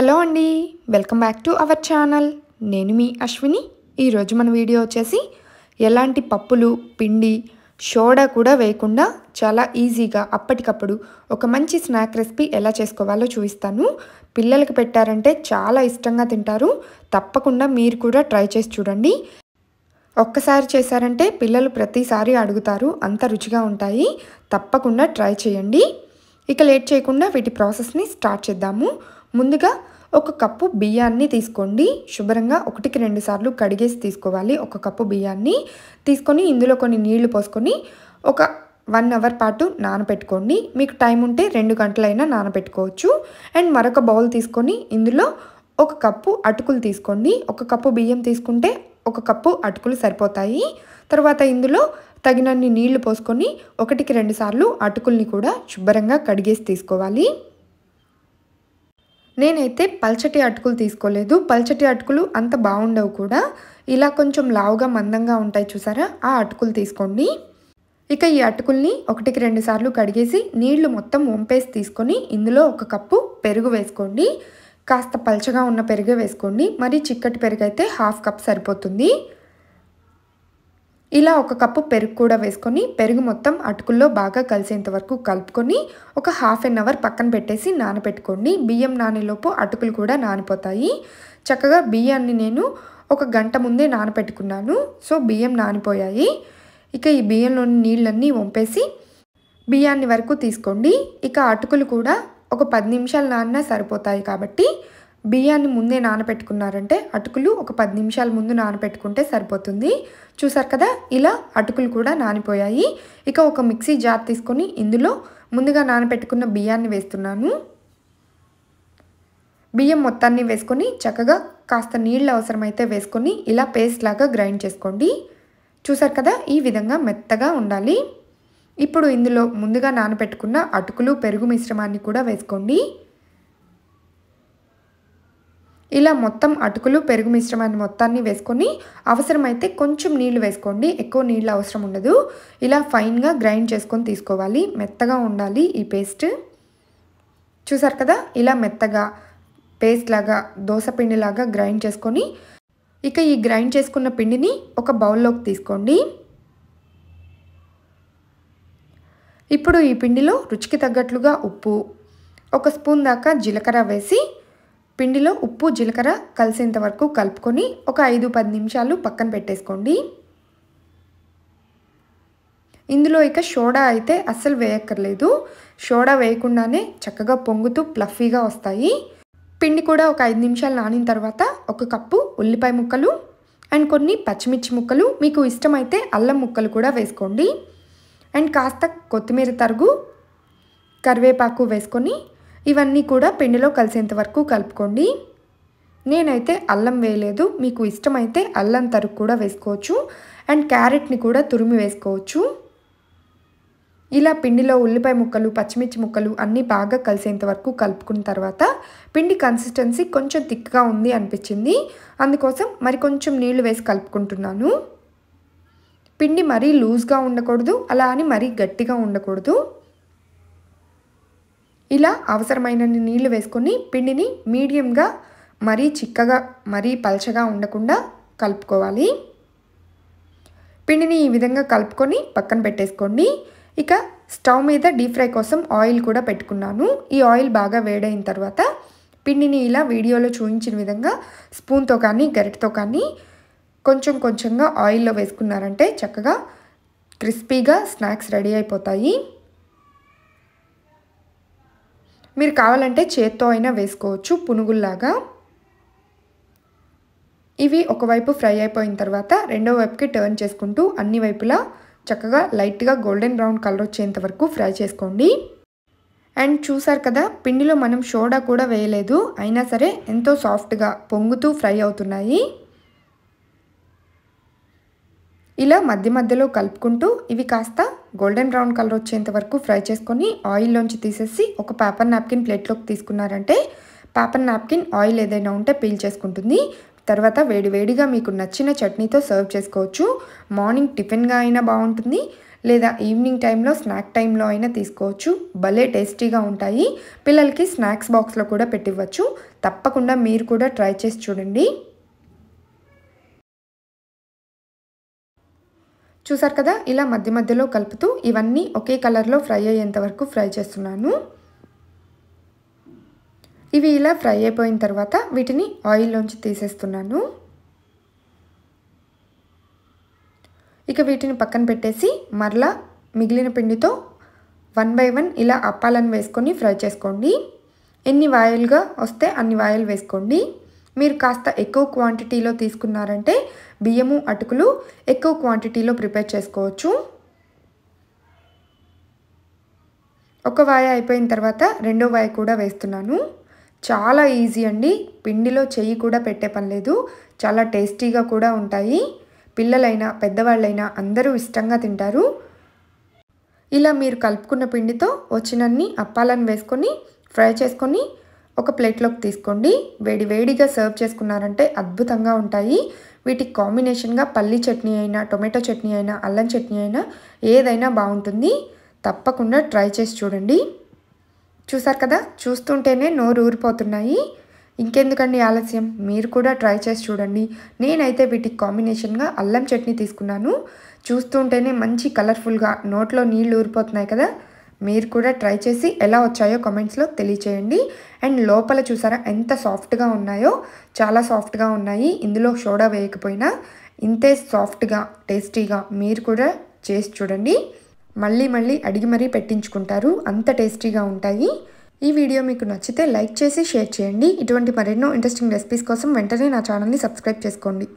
hello అండి welcome back to our channel నేను మీ అశ్విని ఈరోజు మన వీడియో వచ్చేసి ఎలాంటి పప్పులు పిండి సోడా కూడా వేయకుండా చాలా ఈజీగా అప్పటికప్పుడు ఒక మంచి స్నాక్ రెసిపీ ఎలా చేసుకోవాలో చూపిస్తాను పిల్లలకి పెట్టారంటే చాలా ఇష్టంగా తింటారు తప్పకుండా మీరు కూడా ట్రై చేసి చూడండి ఒక్కసారి చేశారంటే పిల్లలు ప్రతిసారి అడుగుతారు అంత రుచిగా ఉంటాయి తప్పకుండా ట్రై చేయండి ఇక లేట్ చేయకుండా వీటి ప్రాసెస్ని స్టార్ట్ చేద్దాము ముందుగా ఒక కప్పు బియ్యాన్ని తీసుకోండి శుభ్రంగా ఒకటికి రెండు సార్లు కడిగేసి తీసుకోవాలి ఒక కప్పు బియ్యాన్ని తీసుకొని ఇందులో కొన్ని నీళ్లు పోసుకొని ఒక వన్ అవర్ పాటు నానపెట్టుకోండి మీకు టైం ఉంటే రెండు గంటలైనా నానపెట్టుకోవచ్చు అండ్ మరొక బౌల్ తీసుకొని ఇందులో ఒక కప్పు అటుకులు తీసుకోండి ఒక కప్పు బియ్యం తీసుకుంటే ఒక కప్పు అటుకులు సరిపోతాయి తర్వాత ఇందులో తగినన్ని నీళ్లు పోసుకొని ఒకటికి రెండు సార్లు అటుకుల్ని కూడా శుభ్రంగా కడిగేసి తీసుకోవాలి నేనైతే పల్చటి అటుకులు తీసుకోలేదు పల్చటి అటుకులు అంత బాగుండవు కూడా ఇలా కొంచెం లావుగా మందంగా ఉంటాయి చూసారా ఆ అటుకులు తీసుకోండి ఇక ఈ అటుకుల్ని ఒకటికి రెండు సార్లు కడిగేసి నీళ్లు మొత్తం వంపేసి తీసుకొని ఇందులో ఒక కప్పు పెరుగు వేసుకోండి కాస్త పల్చగా ఉన్న పెరుగే వేసుకోండి మరి చిక్కటి పెరుగు అయితే హాఫ్ కప్ సరిపోతుంది ఇలా ఒక కప్పు పెరుగు కూడా వేసుకొని పెరుగు మొత్తం అటుకుల్లో బాగా కలిసేంత వరకు కలుపుకొని ఒక హాఫ్ అన్ అవర్ పక్కన పెట్టేసి నానపెట్టుకోండి బియ్యం నానేలోపు అటుకులు కూడా నానిపోతాయి చక్కగా బియ్యాన్ని నేను ఒక గంట ముందే నానబెట్టుకున్నాను సో బియ్యం నానిపోయాయి ఇక ఈ బియ్యంలోని నీళ్ళన్నీ వంపేసి బియ్యాన్ని వరకు తీసుకోండి ఇక అటుకులు కూడా ఒక పది నిమిషాలు నాన్న సరిపోతాయి కాబట్టి బియ్యాన్ని ముందే నానబెట్టుకున్నారంటే అటుకులు ఒక పది నిమిషాల ముందు నానబెట్టుకుంటే సరిపోతుంది చూసారు కదా ఇలా అటుకులు కూడా నానిపోయాయి ఇక ఒక మిక్సీ జార్ తీసుకొని ఇందులో ముందుగా నానబెట్టుకున్న బియ్యాన్ని వేస్తున్నాను బియ్యం మొత్తాన్ని వేసుకొని చక్కగా కాస్త నీళ్ళు అవసరమైతే వేసుకొని ఇలా పేస్ట్ లాగా గ్రైండ్ చేసుకోండి చూసారు కదా ఈ విధంగా మెత్తగా ఉండాలి ఇప్పుడు ఇందులో ముందుగా నానబెట్టుకున్న అటుకులు పెరుగు మిశ్రమాన్ని కూడా వేసుకోండి ఇలా మొత్తం అటుకులు పెరుగు మిశ్రమాన్ని మొత్తాన్ని వేసుకొని అవసరమైతే కొంచెం నీళ్లు వేసుకోండి ఎక్కువ నీళ్ళు అవసరం ఉండదు ఇలా ఫైన్గా గ్రైండ్ చేసుకొని తీసుకోవాలి మెత్తగా ఉండాలి ఈ పేస్ట్ చూసారు కదా ఇలా మెత్తగా పేస్ట్ లాగా దోశపిండిలాగా గ్రైండ్ చేసుకొని ఇక ఈ గ్రైండ్ చేసుకున్న పిండిని ఒక బౌల్లోకి తీసుకోండి ఇప్పుడు ఈ పిండిలో రుచికి తగ్గట్లుగా ఉప్పు ఒక స్పూన్ దాకా జీలకర్ర వేసి పిండిలో ఉప్పు జీలకర్ర కలిసేంత వరకు కలుపుకొని ఒక ఐదు పది నిమిషాలు పక్కన పెట్టేసుకోండి ఇందులో ఇక సోడా అయితే అస్సలు వేయక్కర్లేదు సోడా వేయకుండానే చక్కగా పొంగుతూ ప్లఫీగా వస్తాయి పిండి కూడా ఒక ఐదు నిమిషాలు నానిన తర్వాత ఒక కప్పు ఉల్లిపాయ ముక్కలు అండ్ కొన్ని పచ్చిమిర్చి ముక్కలు మీకు ఇష్టమైతే అల్లం ముక్కలు కూడా వేసుకోండి అండ్ కాస్త కొత్తిమీర తరుగు కరివేపాకు వేసుకొని ఇవన్నీ కూడా పిండిలో కలిసేంత వరకు కలుపుకోండి నేనైతే అల్లం వేయలేదు మీకు ఇష్టమైతే అల్లం తరుగు కూడా వేసుకోవచ్చు అండ్ క్యారెట్ని కూడా తురిమి వేసుకోవచ్చు ఇలా పిండిలో ఉల్లిపాయ ముక్కలు పచ్చిమిర్చి ముక్కలు అన్నీ బాగా కలిసేంత వరకు కలుపుకున్న తర్వాత పిండి కన్సిస్టెన్సీ కొంచెం థిక్గా ఉంది అనిపించింది అందుకోసం మరి కొంచెం నీళ్లు వేసి కలుపుకుంటున్నాను పిండి మరీ లూజ్గా ఉండకూడదు అలా అని మరీ గట్టిగా ఉండకూడదు ఇలా అవసరమైన నీళ్లు వేసుకొని పిండిని మీడియంగా మరీ చిక్కగా మరీ పలచగా ఉండకుండా కలుపుకోవాలి పిండిని ఈ విధంగా కలుపుకొని పక్కన పెట్టేసుకోండి ఇక స్టవ్ మీద డీప్ ఫ్రై కోసం ఆయిల్ కూడా పెట్టుకున్నాను ఈ ఆయిల్ బాగా వేడైన తర్వాత పిండిని ఇలా వీడియోలో చూపించిన విధంగా స్పూన్తో కానీ గరిటతో కానీ కొంచెం కొంచెంగా ఆయిల్లో వేసుకున్నారంటే చక్కగా క్రిస్పీగా స్నాక్స్ రెడీ అయిపోతాయి మీరు కావాలంటే చేత్తో అయినా వేసుకోవచ్చు పునుగుల్లాగా ఇవి ఒకవైపు ఫ్రై అయిపోయిన తర్వాత రెండో వైపుకి టర్న్ చేసుకుంటూ అన్ని వైపులా చక్కగా లైట్గా గోల్డెన్ బ్రౌన్ కలర్ వచ్చేంత వరకు ఫ్రై చేసుకోండి అండ్ చూసారు కదా పిండిలో మనం సోడా కూడా వేయలేదు అయినా సరే ఎంతో సాఫ్ట్గా పొంగుతూ ఫ్రై అవుతున్నాయి ఇలా మధ్య మధ్యలో కలుపుకుంటూ ఇవి కాస్త గోల్డెన్ బ్రౌన్ కలర్ వచ్చేంత వరకు ఫ్రై చేసుకొని ఆయిల్లోంచి తీసేసి ఒక పేపర్ నాప్కిన్ ప్లేట్లోకి తీసుకున్నారంటే పేపర్ నాప్కిన్ ఆయిల్ ఏదైనా ఉంటే పీల్ చేసుకుంటుంది తర్వాత వేడివేడిగా మీకు నచ్చిన చట్నీతో సర్వ్ చేసుకోవచ్చు మార్నింగ్ టిఫిన్గా అయినా బాగుంటుంది లేదా ఈవినింగ్ టైంలో స్నాక్ టైంలో అయినా తీసుకోవచ్చు భలే టేస్టీగా ఉంటాయి పిల్లలకి స్నాక్స్ బాక్స్లో కూడా పెట్టివ్వచ్చు తప్పకుండా మీరు కూడా ట్రై చేసి చూడండి చూసారు కదా ఇలా మధ్య మధ్యలో కలుపుతూ ఇవన్నీ ఒకే కలర్లో ఫ్రై అయ్యేంత వరకు ఫ్రై చేస్తున్నాను ఇవి ఇలా ఫ్రై అయిపోయిన తర్వాత వీటిని ఆయిల్లోంచి తీసేస్తున్నాను ఇక వీటిని పక్కన పెట్టేసి మరలా మిగిలిన పిండితో వన్ బై వన్ ఇలా అప్పాలను వేసుకొని ఫ్రై చేసుకోండి ఎన్ని వాయిల్గా వస్తే అన్ని వాయిల్ వేసుకోండి మీరు కాస్త ఎక్కువ క్వాంటిటీలో తీసుకున్నారంటే బియ్యము అటుకులు ఎక్కువ క్వాంటిటీలో ప్రిపేర్ చేసుకోవచ్చు ఒక వాయ అయిపోయిన తర్వాత రెండో వాయ కూడా వేస్తున్నాను చాలా ఈజీ అండి పిండిలో చెయ్యి కూడా పెట్టే పని లేదు చాలా టేస్టీగా కూడా ఉంటాయి పిల్లలైనా పెద్దవాళ్ళైనా అందరూ ఇష్టంగా తింటారు ఇలా మీరు కలుపుకున్న పిండితో వచ్చినన్ని అప్పాలను వేసుకొని ఫ్రై చేసుకొని ఒక ప్లేట్లోకి తీసుకోండి వేడి వేడిగా సర్వ్ చేసుకున్నారంటే అద్భుతంగా ఉంటాయి వీటికి కాంబినేషన్గా పల్లి చట్నీ అయినా టొమాటో చట్నీ అయినా అల్లం చట్నీ అయినా ఏదైనా బాగుంటుంది తప్పకుండా ట్రై చేసి చూడండి చూసారు కదా చూస్తుంటేనే నోరు ఊరిపోతున్నాయి ఇంకెందుకండి ఆలస్యం మీరు కూడా ట్రై చేసి చూడండి నేనైతే వీటికి కాంబినేషన్గా అల్లం చట్నీ తీసుకున్నాను చూస్తుంటేనే మంచి కలర్ఫుల్గా నోట్లో నీళ్ళు ఊరిపోతున్నాయి కదా మీరు కూడా ట్రై చేసి ఎలా వచ్చాయో కమెంట్స్లో తెలియచేయండి అండ్ లోపల చూసారా ఎంత సాఫ్ట్గా ఉన్నాయో చాలా సాఫ్ట్గా ఉన్నాయి ఇందులో షోడా వేయకపోయినా ఇంతే సాఫ్ట్గా టేస్టీగా మీరు కూడా చేసి చూడండి మళ్ళీ మళ్ళీ అడిగి మరీ పెట్టించుకుంటారు అంత టేస్టీగా ఉంటాయి ఈ వీడియో మీకు నచ్చితే లైక్ చేసి షేర్ చేయండి ఇటువంటి మరెన్నో ఇంట్రెస్టింగ్ రెసిపీస్ కోసం వెంటనే నా ఛానల్ని సబ్స్క్రైబ్ చేసుకోండి